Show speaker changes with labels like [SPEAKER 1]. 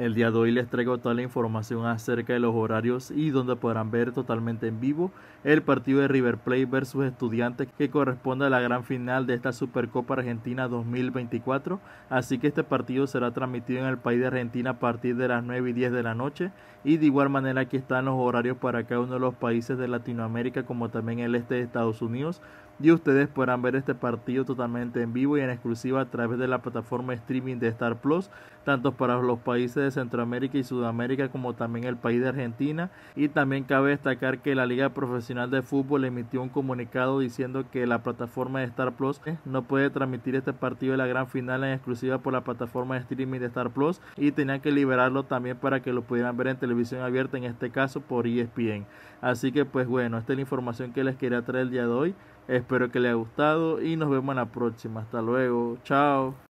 [SPEAKER 1] El día de hoy les traigo toda la información acerca de los horarios y donde podrán ver totalmente en vivo el partido de River Plate versus Estudiantes que corresponde a la gran final de esta Supercopa Argentina 2024. Así que este partido será transmitido en el país de Argentina a partir de las 9 y 10 de la noche. Y de igual manera aquí están los horarios para cada uno de los países de Latinoamérica como también el este de Estados Unidos y ustedes podrán ver este partido totalmente en vivo y en exclusiva a través de la plataforma streaming de Star Plus, tanto para los países de Centroamérica y Sudamérica como también el país de Argentina. Y también cabe destacar que la Liga Profesional de Fútbol emitió un comunicado diciendo que la plataforma de Star Plus no puede transmitir este partido de la gran final en exclusiva por la plataforma de streaming de Star Plus y tenían que liberarlo también para que lo pudieran ver en televisión abierta, en este caso por ESPN. Así que pues bueno, esta es la información que les quería traer el día de hoy. es Espero que les haya gustado y nos vemos en la próxima. Hasta luego. Chao.